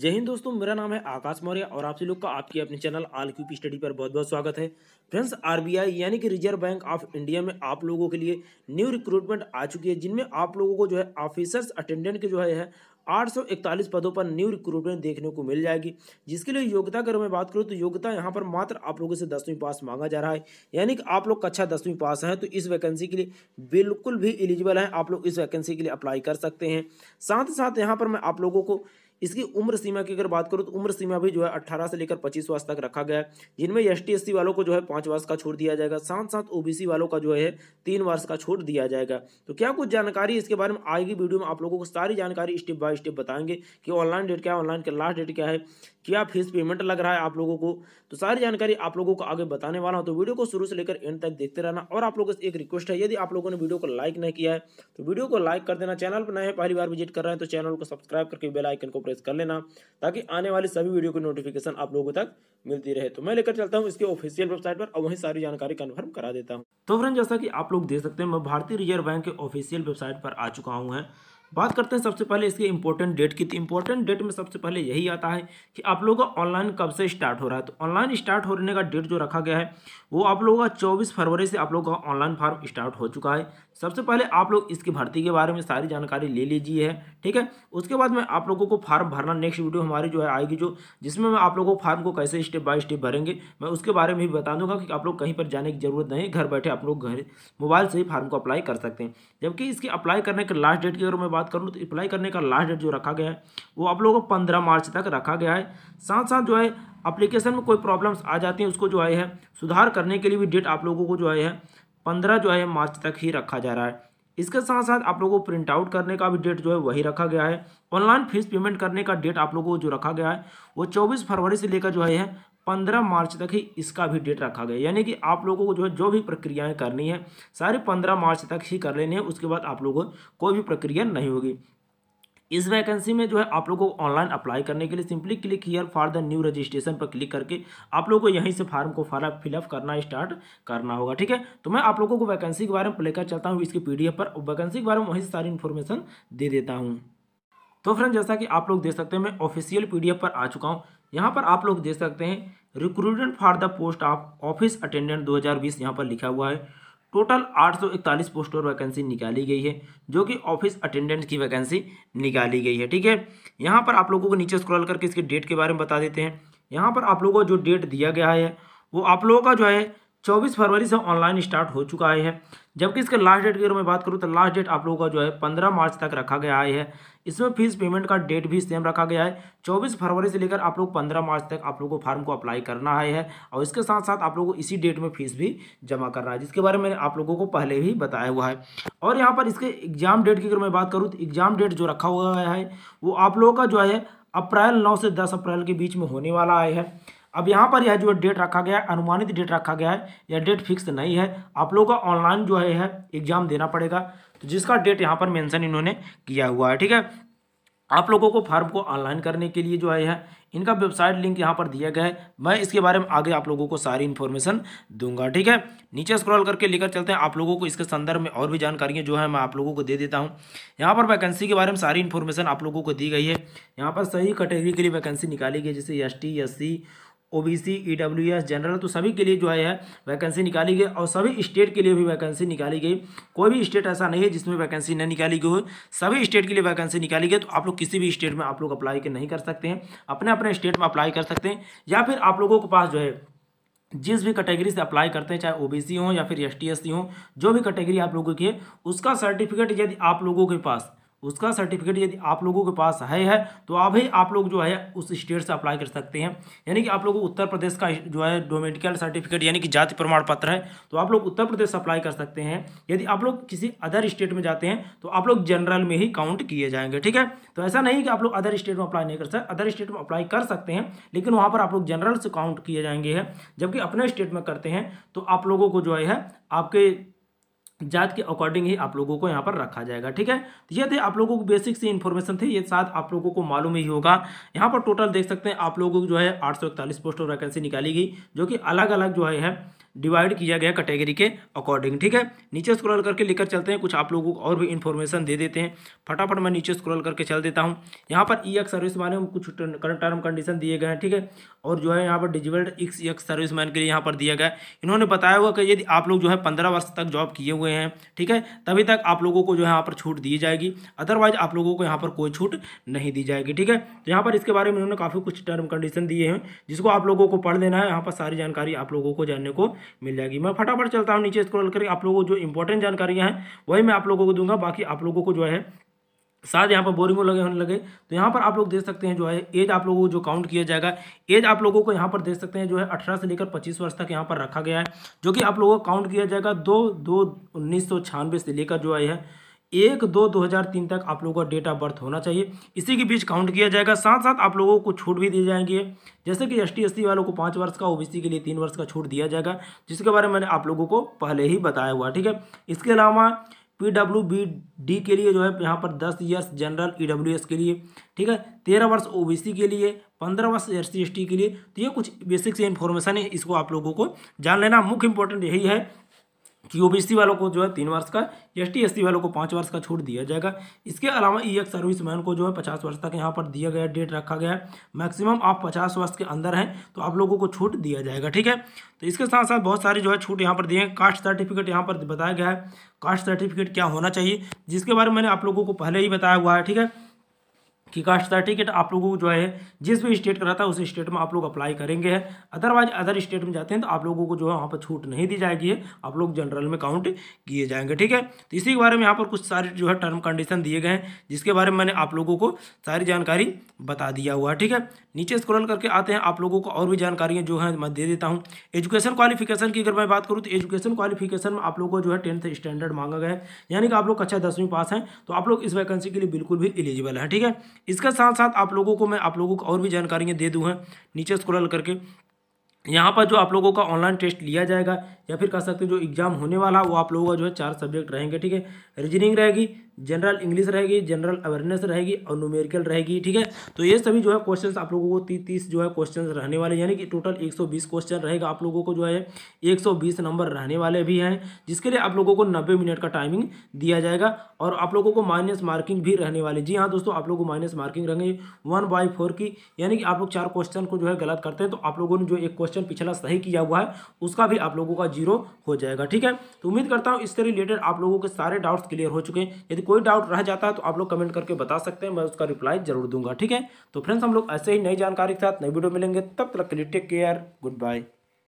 जय हिंद दोस्तों मेरा नाम है आकाश मौर्य और आप सभी लोग का आपके अपने चैनल आल क्यूपी स्टडी पर बहुत बहुत स्वागत है फ्रेंड्स आरबीआई यानी कि रिजर्व बैंक ऑफ इंडिया में आप लोगों के लिए न्यू रिक्रूटमेंट आ चुकी है जिनमें आप लोगों को जो है ऑफिसर्स अटेंडेंट के जो है इकतालीस पदों पर न्यू रिक्रूटमेंट देखने को मिल जाएगी जिसके लिए योग्यता की अगर मैं बात करूँ तो योग्यता यहाँ पर मात्र आप लोगों से दसवीं पास मांगा जा रहा है यानी कि आप लोग कक्षा दसवीं पास हैं तो इस वैकेंसी के लिए बिल्कुल भी एलिजिबल हैं आप लोग इस वैकेंसी के लिए अप्लाई कर सकते हैं साथ ही साथ यहाँ पर मैं आप लोगों को इसकी उम्र सीमा की अगर बात करूँ तो उम्र सीमा भी जो है अट्ठारह से लेकर पच्चीस वर्ष तक रखा गया है जिनमें एस टी वालों को जो है पाँच वर्ष का छूट दिया जाएगा साथ साथ ओ वालों का जो है तीन वर्ष का छूट दिया जाएगा तो क्या कुछ जानकारी इसके बारे में आएगी वीडियो में आप लोगों को सारी जानकारी स्टेप बाय स्टेप बताएंगे कि ऑनलाइन डेट क्या है ऑनलाइन का लास्ट डेट क्या है क्या फीस पेमेंट लग रहा है आप लोगों को तो सारी जानकारी आप लोगों को आगे बताने वाला हूँ तो वीडियो को शुरू से लेकर एंड तक देखते रहना और आप लोगों से एक रिक्वेस्ट है यदि आप लोगों ने वीडियो को लाइक नहीं किया है तो वीडियो को लाइक कर देना चैनल पर नए पहली बार विजिट कर रहे हैं तो चैनल को सब्सक्राइब करके बेलाइकन को प्रेस कर लेना ताकि आने वाली सभी वीडियो की नोटिफिकेशन आप लोगों तक मिलती रहे तो मैं लेकर चलता हूँ इसके ऑफिशियल वेबसाइट पर और वहीं सारी जानकारी कन्फर्म करा देता हूँ तो फ्रेंड जैसा कि आप लोग देख सकते हैं मैं भारतीय रिजर्व बैंक के ऑफिशियल वेबसाइट पर आ चुका हूँ बात करते हैं सबसे पहले इसके इम्पोर्टेंट डेट की तो इंपॉर्टेंट डेट में सबसे पहले यही आता है कि आप लोगों का ऑनलाइन कब से स्टार्ट हो रहा है तो ऑनलाइन स्टार्ट होने का डेट जो रखा गया है वो आप लोगों का चौबीस फरवरी से आप लोगों का ऑनलाइन फॉर्म स्टार्ट हो चुका है सबसे पहले आप लोग इसकी भर्ती के बारे में सारी जानकारी ले लीजिए है ठीक है उसके बाद में आप लोगों को फार्म भरना नेक्स्ट वीडियो हमारी जो है आएगी जो जिसमें मैं आप लोगों को फार्म को कैसे स्टेप बाय स्टेप भरेंगे मैं उसके बारे में भी बता दूंगा कि आप लोग कहीं पर जाने की जरूरत नहीं घर बैठे आप लोग घर मोबाइल से ही फार्म को अप्लाई कर सकते हैं जबकि इसकी अप्लाई करने के लास्ट डेट की अगर मैं बात करूँ तो अप्लाई करने का लास्ट डेट जो रखा गया है वो आप लोगों को पंद्रह मार्च तक रखा गया है साथ साथ जो है अप्लीकेशन में कोई प्रॉब्लम्स आ जाती हैं उसको जो है सुधार करने के लिए भी डेट आप लोगों को जो है पंद्रह जो है मार्च तक ही रखा जा रहा है इसके साथ साथ आप लोगों को प्रिंट आउट करने का भी डेट जो है वही रखा गया है ऑनलाइन फीस पेमेंट करने का डेट आप लोगों को जो रखा गया है वो चौबीस फरवरी से लेकर जो है पंद्रह मार्च तक ही इसका भी डेट रखा गया यानी कि आप लोगों को जो है जो भी प्रक्रियाएं करनी है सारी पंद्रह मार्च तक ही कर लेनी है उसके बाद आप लोगों को कोई भी प्रक्रिया नहीं होगी इस वैकेंसी में जो है आप लोगों को ऑनलाइन अप्लाई करने के लिए simply click here for the new registration पर क्लिक करके आप लोगों को यहीं से फॉर्म को फॉर फिलअप करना स्टार्ट करना होगा ठीक है तो मैं आप लोगों को वैकेंसी के बारे में लेकर चलता हूँ इसके पी पर वैकेंसी के बारे में वहीं से सारी इन्फॉर्मेशन दे देता हूँ तो फ्रेंड जैसा कि आप लोग देख सकते हैं मैं ऑफिशियल पीडीएफ पर आ चुका हूँ यहाँ पर आप लोग देख सकते हैं recruitment for the post of office attendant 2020 यहाँ पर लिखा हुआ है टोटल 841 पोस्ट और वैकेंसी निकाली गई है जो कि ऑफिस अटेंडेंट की वैकेंसी निकाली गई है ठीक है यहाँ पर आप लोगों को नीचे स्क्रॉल करके इसके डेट के बारे में बता देते हैं यहाँ पर आप लोगों को जो डेट दिया गया है वो आप लोगों का जो है चौबीस फरवरी से ऑनलाइन स्टार्ट हो चुका है जबकि इसके लास्ट डेट की अगर मैं बात करूँ तो लास्ट डेट आप लोगों का जो है पंद्रह मार्च तक रखा गया है इसमें फीस पेमेंट का डेट भी सेम रखा गया है चौबीस फरवरी से लेकर आप लोग पंद्रह मार्च तक आप लोगों को फॉर्म को अप्लाई करना है और इसके साथ साथ आप लोगों को इसी डेट में फीस भी जमा करना है जिसके बारे में आप लोगों को पहले ही बताया हुआ है और यहाँ पर इसके एग्जाम डेट की अगर मैं बात करूँ तो एग्जाम डेट जो रखा हुआ है वो आप लोगों का जो है अप्रैल नौ से दस अप्रैल के बीच में होने वाला है अब यहाँ पर यह जो डेट रखा गया है अनुमानित डेट रखा गया है यह डेट फिक्स नहीं है आप लोगों का ऑनलाइन जो है यह एग्जाम देना पड़ेगा तो जिसका डेट यहाँ पर मेंशन इन्होंने किया हुआ है ठीक है आप लोगों को फॉर्म को ऑनलाइन करने के लिए जो है इनका वेबसाइट लिंक यहाँ पर दिया गया है मैं इसके बारे में आगे आप लोगों को सारी इन्फॉर्मेशन दूंगा ठीक है नीचे स्क्रॉल करके लेकर चलते हैं आप लोगों को इसके संदर्भ में और भी जानकारियाँ जो है मैं आप लोगों को दे देता हूँ यहाँ पर वैकेंसी के बारे में सारी इन्फॉर्मेशन आप लोगों को दी गई है यहाँ पर सही कैटेगरी के लिए वैकेंसी निकाली गई जैसे S T OBC EWS general तो सभी के लिए जो है वैकेंसी निकाली गई और सभी स्टेट के लिए भी वैकेंसी निकाली गई कोई भी स्टेट ऐसा नहीं है जिसमें वैकेंसी नहीं निकाली गई हो सभी स्टेट के लिए वैकेंसी निकाली गई तो आप लोग किसी भी स्टेट में आप लोग अप्लाई के नहीं कर सकते हैं अपने अपने स्टेट में अप्लाई कर सकते हैं या फिर आप लोगों के पास जो है जिस भी कैटेगरी से अप्लाई करते हैं चाहे सी हो या फिर एस सी हो जो भी कैटेगरी आप लोगों की है उसका सर्टिफिकेट यदि आप लोगों के पास उसका सर्टिफिकेट यदि आप लोगों के पास है है तो आप ही आप लोग जो है उस स्टेट से अप्लाई कर सकते हैं यानी कि आप लोगों को उत्तर प्रदेश का जो है डोमेडिकल सर्टिफिकेट यानी कि जाति प्रमाण पत्र है तो आप लोग उत्तर प्रदेश से अप्लाई कर सकते हैं यदि आप लोग किसी अदर स्टेट में जाते हैं तो आप लोग जनरल में ही काउंट किए जाएंगे ठीक है तो ऐसा नहीं कि आप लोग अदर स्टेट में अप्लाई नहीं कर सकते अदर स्टेट में अप्लाई कर सकते हैं लेकिन वहाँ पर आप लोग जनरल से काउंट किए जाएंगे जबकि अपने स्टेट में करते हैं तो आप लोगों को जो है आपके जात के अकॉर्डिंग ही आप लोगों को यहाँ पर रखा जाएगा ठीक है तो ये थे आप लोगों को बेसिक सी इन्फॉर्मेशन थे ये साथ आप लोगों को मालूम ही होगा यहाँ पर टोटल देख सकते हैं आप लोगों को जो है आठ सौ इकतालीस पोस्ट और वैकेंसी निकाली गई जो कि अलग अलग जो है डिवाइड किया गया कैटेगरी के अकॉर्डिंग ठीक है नीचे स्क्रॉल करके लेकर चलते हैं कुछ आप लोगों को और भी इन्फॉर्मेशन दे देते हैं फटाफट मैं नीचे स्क्रॉल करके चल देता हूँ यहाँ पर ई e एक्स सर्विस मैन कुछ करंट टर्म कंडीशन दिए गए हैं ठीक है और जो है यहाँ पर disabled ex ex e serviceman के लिए यहाँ पर दिया गया इन्होंने बताया हुआ कि यदि आप लोग जो है पंद्रह वर्ष तक जॉब किए हुए हैं ठीक है तभी तक आप लोगों को जो है यहाँ पर छूट दी जाएगी अदरवाइज आप लोगों को यहाँ पर कोई छूट नहीं दी जाएगी ठीक है तो यहाँ पर इसके बारे में इन्होंने काफ़ी कुछ टर्म कंडीशन दिए हैं जिसको आप लोगों को पढ़ लेना है यहाँ पर सारी जानकारी आप लोगों को जानने को मिल जाएगी मैं फटाफट चलता हूँ नीचे स्क्रॉल करके आप लोगों को जो इंपॉर्टेंट जानकारियाँ हैं वही मैं आप लोगों को दूंगा बाकी आप लोगों को जो है साथ यहाँ पर बोरिंग लगे होने लगे तो यहाँ पर आप लोग देख सकते हैं जो है एज आप लोगों को जो काउंट किया जाएगा एज आप लोगों को यहाँ पर देख सकते हैं जो है अठारह से लेकर पच्चीस वर्ष तक यहाँ पर रखा गया है जो कि आप लोगों को काउंट किया जाएगा दो दो उन्नीस सौ से लेकर जो है एक दो दो हज़ार तीन तक आप लोगों का डेट ऑफ बर्थ होना चाहिए इसी के बीच काउंट किया जाएगा साथ साथ आप लोगों को छूट भी दी जाएंगे जैसे कि एस टी वालों को पाँच वर्ष का ओबीसी के लिए तीन वर्ष का छूट दिया जाएगा जिसके बारे में मैंने आप लोगों को पहले ही बताया हुआ ठीक है इसके अलावा पी डब्ल्यू बी डी के लिए जो है यहाँ पर दस years general E W S के लिए ठीक है तेरह वर्ष ओ बी सी के लिए पंद्रह वर्ष एस सी एस टी के लिए तो ये कुछ बेसिक से इन्फॉर्मेशन है इसको आप लोगों को जान लेना मुख्य इंपॉर्टेंट यही है कि ओ वालों को जो है तीन वर्ष का एस टी वालों को पाँच वर्ष का छूट दिया जाएगा इसके अलावा ई एक्स सर्विस मैन को जो है पचास वर्ष तक यहाँ पर दिया गया डेट रखा गया है मैक्सिमम आप पचास वर्ष के अंदर हैं तो आप लोगों को छूट दिया जाएगा ठीक है तो इसके साथ साथ बहुत सारी जो है छूट यहाँ पर दिए कास्ट सर्टिफिकेट यहाँ पर बताया गया है कास्ट सर्टिफिकेट क्या होना चाहिए जिसके बारे में मैंने आप लोगों को पहले ही बताया हुआ है ठीक है की कास्ट सर्टिफिकेट आप लोगों को जो है जिस भी स्टेट का रहता है उस स्टेट में आप लोग अप्लाई करेंगे है अदरवाइज अदर स्टेट में जाते हैं तो आप लोगों को जो है वहाँ पर छूट नहीं दी जाएगी आप लोग जनरल में काउंट किए जाएंगे ठीक है तो इसी के बारे में यहाँ पर कुछ सारे जो है टर्म कंडीशन दिए गए हैं जिसके बारे में मैंने आप लोगों को सारी जानकारी बता दिया हुआ है ठीक है नीचे स्क्रॉल करके आते हैं आप लोगों को और भी जानकारियाँ जो है मैं दे देता हूँ एजुकेशन क्वालिफिकेशन की अगर मैं बात करूँ तो एजुकेशन क्वालिफिकेशन में आप लोगों को जो है टेंथ स्टैंडर्ड मांगा गया है यानी कि आप लोग कक्षा दसवीं पास हैं तो आप लोग इस वैकेंसी के लिए बिल्कुल भी एलिजिबल है ठीक है इसके साथ साथ आप लोगों को मैं आप लोगों को और भी जानकारियाँ दे दूँ हैं नीचे स्क्रॉल करके यहाँ पर जो आप लोगों का ऑनलाइन टेस्ट लिया जाएगा या फिर कह सकते हैं जो एग्जाम होने वाला वो आप लोगों का जो है चार सब्जेक्ट रहेंगे ठीक है रीजनिंग रहेगी जनरल इंग्लिश रहेगी जनरल अवेयरनेस रहेगी और न्यूमेरिकल रहेगी ठीक है तो ये सभी जो है क्वेश्चन आप लोगों को तीस तीस जो है क्वेश्चंस रहने वाले यानी कि टोटल एक सौ बीस क्वेश्चन रहेगा आप लोगों को जो है एक सौ बीस नंबर रहने वाले भी हैं जिसके लिए आप लोगों को नब्बे मिनट का टाइमिंग दिया जाएगा और आप लोगों को माइनस मार्किंग भी रहने वाली जी हाँ दोस्तों आप लोगों को माइनस मार्किंग रहेंगे वन बाई फोर की यानी कि आप लोग चार क्वेश्चन को जो है गलत करते हैं तो आप लोगों ने जो एक क्वेश्चन पिछला सही किया हुआ है उसका भी आप लोगों का जीरो हो जाएगा ठीक है तो उम्मीद करता हूँ इससे रिलेटेड आप लोगों के सारे डाउट्स क्लियर हो चुके हैं यदि कोई डाउट रह जाता है तो आप लोग कमेंट करके बता सकते हैं मैं उसका रिप्लाई जरूर दूंगा ठीक है तो फ्रेंड्स हम लोग ऐसे ही नई जानकारी के साथ नई वीडियो मिलेंगे तब तक के लिए टेक केयर गुड बाय